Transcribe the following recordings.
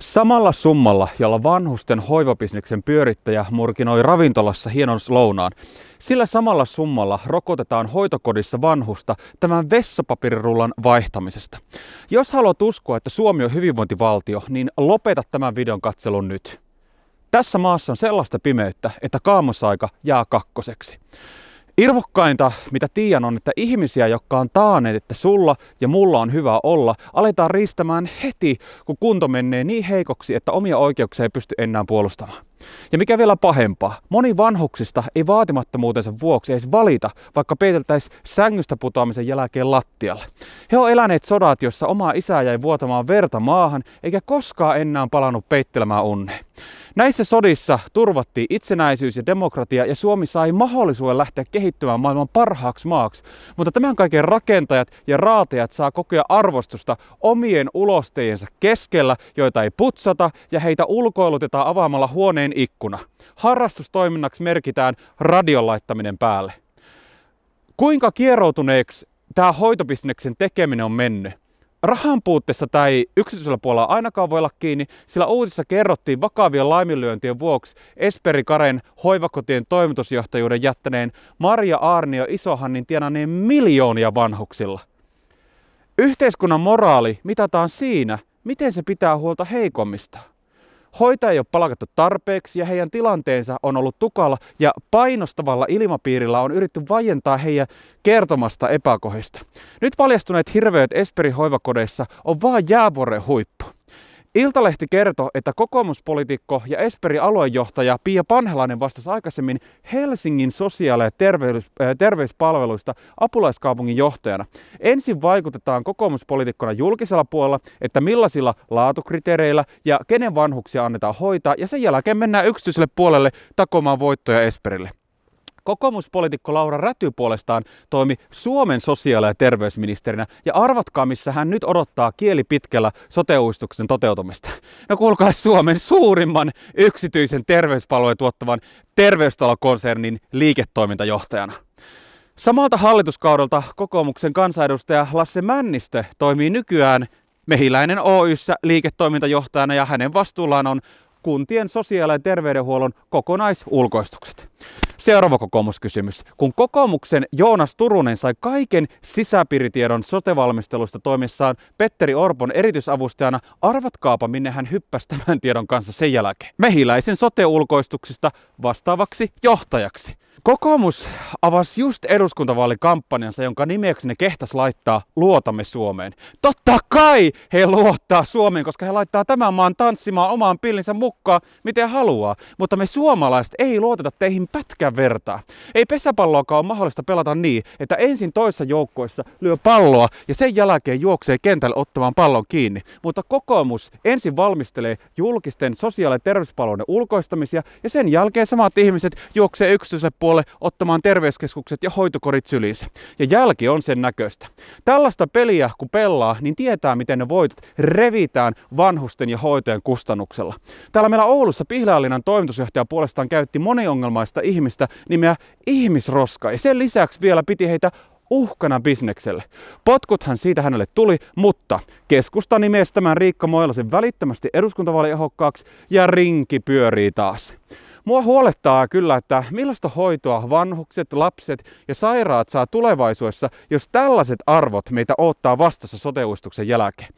Samalla summalla, jolla vanhusten hoivapisneksen pyörittäjä murkinoi ravintolassa hienon lounaan, sillä samalla summalla rokotetaan hoitokodissa vanhusta tämän vessapaperirullan vaihtamisesta. Jos haluat uskoa, että Suomi on hyvinvointivaltio, niin lopeta tämän videon katselun nyt. Tässä maassa on sellaista pimeyttä, että kaamosaika jää kakkoseksi. Irvokkainta, mitä tiedän, on, että ihmisiä, jotka on taaneet, että sulla ja mulla on hyvä olla, aletaan riistämään heti, kun kunto menee niin heikoksi, että omia oikeuksia ei pysty enää puolustamaan. Ja mikä vielä pahempaa, moni vanhuksista ei vaatimattomuutensa vuoksi edes valita, vaikka peiteltäisiin sängystä putoamisen jälkeen lattialle. He ovat eläneet sodat, jossa oma isä jäi vuotamaan verta maahan, eikä koskaan enää palannut peittelemään unne. Näissä sodissa turvattiin itsenäisyys ja demokratia ja Suomi sai mahdollisuuden lähteä kehittymään maailman parhaaksi maaksi, mutta tämän kaiken rakentajat ja raatejat saa kokea arvostusta omien ulosteensa keskellä, joita ei putsata ja heitä ulkoilutetaan avaamalla huoneen huoneen ikkuna. Harrastustoiminnaksi merkitään radion laittaminen päälle. Kuinka kieroutuneeksi tämä hoitobisneksen tekeminen on mennyt? Rahan puutteessa tai yksityisellä puolella ainakaan voi olla kiinni, sillä uutissa kerrottiin vakavien laiminlyöntien vuoksi Esperi Karen hoivakotien toimitusjohtajuuden jättäneen Maria Arnio Isohannin tienanneen miljoonia vanhuksilla. Yhteiskunnan moraali mitataan siinä, miten se pitää huolta heikommista. Hoitajia ei ole palkattu tarpeeksi ja heidän tilanteensa on ollut tukala ja painostavalla ilmapiirillä on yritetty vajentaa heidän kertomasta epäkohdista. Nyt paljastuneet hirveät Esperi hoivakodeissa on vaan jäävuoren huippu. Iltalehti kertoo, että kokoomuspolitiikko ja esperi aluejohtaja Pia Panhelainen vastasi aikaisemmin Helsingin sosiaali- ja äh, terveyspalveluista apulaiskaupungin johtajana. Ensin vaikutetaan kokoomuspolitiikkona julkisella puolella, että millaisilla laatukriteereillä ja kenen vanhuksia annetaan hoitaa, ja sen jälkeen mennään yksityiselle puolelle takomaan voittoja Esperille kokoomuspolitiikko Laura Räty puolestaan toimi Suomen sosiaali- ja terveysministerinä. Ja arvatkaa, missä hän nyt odottaa kieli pitkällä sote toteutumista. No kuulkaa Suomen suurimman yksityisen terveyspalveluja tuottavan terveystalokonsernin liiketoimintajohtajana. Samalta hallituskaudelta kokoomuksen kansanedustaja Lasse Männistö toimii nykyään Mehiläinen Oyssä liiketoimintajohtajana ja hänen vastuullaan on kuntien sosiaali- ja terveydenhuollon kokonaisulkoistukset. Seuraava kokoomuskysymys. Kun kokoomuksen Joonas Turunen sai kaiken sisäpiiritiedon sotevalmistelusta toimissaan Petteri Orpon erityisavustajana, arvatkaapa minne hän hyppäsi tämän tiedon kanssa sen jälkeen. Mehiläisen soteulkoistuksista vastaavaksi johtajaksi. Kokoomus avasi just eduskuntavaalikampanjansa, jonka nimeksi ne kehtas laittaa Luotamme Suomeen. Totta kai he luottaa Suomeen, koska he laittaa tämän maan tanssimaan omaan pillinsä mukaan, miten haluaa. Mutta me suomalaiset ei luoteta teihin pätkän vertaa. Ei pesäpalloakaan ole mahdollista pelata niin, että ensin toissa joukkoissa lyö palloa ja sen jälkeen juoksee kentälle ottamaan pallon kiinni. Mutta kokoomus ensin valmistelee julkisten sosiaali- ja terveyspalveluiden ulkoistamisia ja sen jälkeen samat ihmiset juoksee yksityiselle puolelle ulkopuolelle ottamaan terveyskeskukset ja hoitokorit syliinsä. Ja jälki on sen näköistä. Tällaista peliä kun pelaa, niin tietää miten ne voitot revitään vanhusten ja hoitojen kustannuksella. Täällä meillä Oulussa Pihlajalinnan toimitusjohtaja puolestaan käytti moniongelmaista ihmistä nimeä ihmisroska. Ja sen lisäksi vielä piti heitä uhkana bisnekselle. Potkuthan siitä hänelle tuli, mutta keskusta nimestämään Riikka Moilasen välittömästi eduskuntavaaliehokkaaksi ja rinki pyörii taas. Mua huolettaa kyllä, että millaista hoitoa vanhukset, lapset ja sairaat saa tulevaisuudessa, jos tällaiset arvot meitä ottaa vastassa sote jälkeen.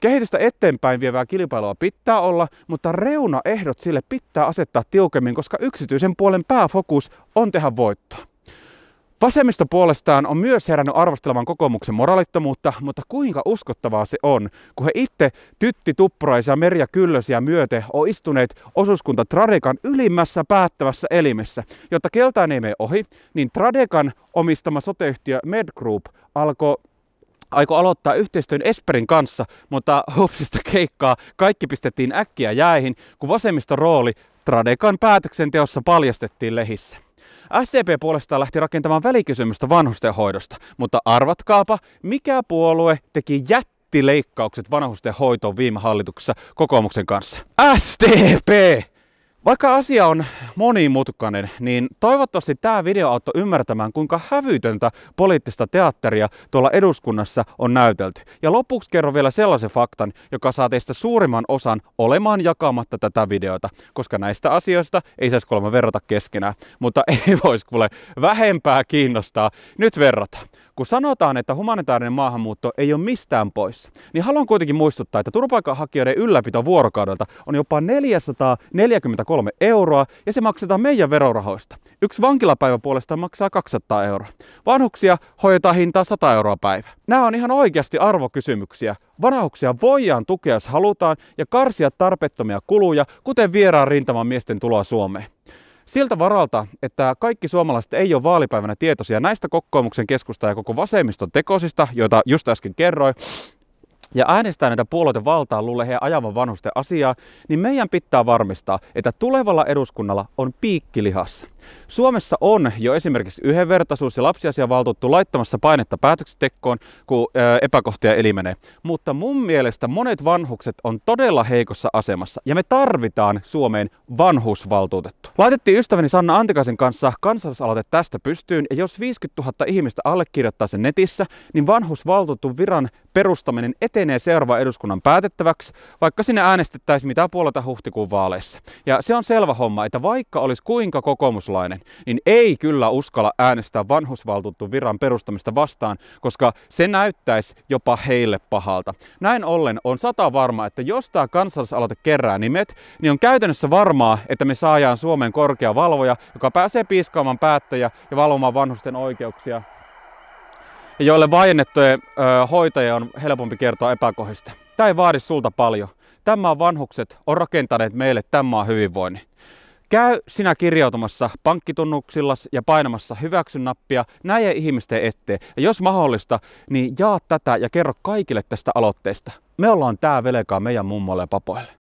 Kehitystä eteenpäin vievää kilpailua pitää olla, mutta reunaehdot sille pitää asettaa tiukemmin, koska yksityisen puolen pääfokus on tehdä voittoa. Vasemmisto puolestaan on myös herännyt arvostelemaan kokoomuksen moraalittomuutta, mutta kuinka uskottavaa se on, kun he itse Tytti Tuppuraisia, Merja Kyllösiä myöte on istuneet osuuskunta Tradekan ylimmässä päättävässä elimessä. Jotta keltään ei mene ohi, niin Tradekan omistama soteyhtiö Medgroup alkoi aiko aloittaa yhteistyön Esperin kanssa, mutta hupsista keikkaa kaikki pistettiin äkkiä jäihin, kun vasemmiston rooli Tradekan päätöksenteossa paljastettiin lehissä. SDP puolestaan lähti rakentamaan välikysymystä vanhustenhoidosta, mutta arvatkaapa, mikä puolue teki jättileikkaukset vanhusten hoitoon viime hallituksessa kokoomuksen kanssa. SDP! Vaikka asia on monimutkainen, niin toivottavasti tämä video auttoi ymmärtämään, kuinka hävytöntä poliittista teatteria tuolla eduskunnassa on näytelty. Ja lopuksi kerron vielä sellaisen faktan, joka saa teistä suurimman osan olemaan jakamatta tätä videota, koska näistä asioista ei saisi kolme verrata keskenään. Mutta ei voisi kuule vähempää kiinnostaa. Nyt verrata kun sanotaan, että humanitaarinen maahanmuutto ei ole mistään pois, niin haluan kuitenkin muistuttaa, että turvapaikanhakijoiden ylläpito vuorokaudelta on jopa 443 euroa ja se maksetaan meidän verorahoista. Yksi vankilapäivä puolestaan maksaa 200 euroa. Vanhuksia hoidetaan hintaa 100 euroa päivä. Nämä on ihan oikeasti arvokysymyksiä. Vanhuksia voidaan tukea, jos halutaan, ja karsia tarpeettomia kuluja, kuten vieraan rintaman miesten tuloa Suomeen siltä varalta, että kaikki suomalaiset ei ole vaalipäivänä tietoisia näistä kokoomuksen keskusta ja koko vasemmiston tekosista, joita just äsken kerroin, ja äänestää näitä puolueita valtaan luulee he ajavan vanhusten asiaa, niin meidän pitää varmistaa, että tulevalla eduskunnalla on piikki lihassa. Suomessa on jo esimerkiksi yhdenvertaisuus- ja lapsiasiavaltuuttu laittamassa painetta päätöksentekoon, kun epäkohtia elimenee. Mutta mun mielestä monet vanhukset on todella heikossa asemassa ja me tarvitaan Suomeen vanhusvaltuutettu. Laitettiin ystäväni Sanna Antikaisen kanssa kansalaisaloite tästä pystyyn ja jos 50 000 ihmistä allekirjoittaa sen netissä, niin vanhusvaltuutun viran perustaminen etenee seuraavan eduskunnan päätettäväksi, vaikka sinne äänestettäisiin mitä puolelta huhtikuun vaaleissa. Ja se on selvä homma, että vaikka olisi kuinka kokoomuslainen, niin ei kyllä uskalla äänestää vanhusvaltuutettu viran perustamista vastaan, koska se näyttäisi jopa heille pahalta. Näin ollen on sata varma, että jos tämä kansalaisaloite kerää nimet, niin on käytännössä varmaa, että me saadaan Suomen korkea valvoja, joka pääsee piiskaamaan päättäjä ja valvomaan vanhusten oikeuksia ja joille vaiennettujen ö, hoitajia on helpompi kertoa epäkohdista. Tämä ei vaadi sulta paljon. Tämän vanhukset on rakentaneet meille tämän maan hyvinvoinnin. Käy sinä kirjautumassa pankkitunnuksillas ja painamassa hyväksynnappia näiden ihmisten eteen. Ja jos mahdollista, niin jaa tätä ja kerro kaikille tästä aloitteesta. Me ollaan tää velkaa meidän mummoille ja papoille.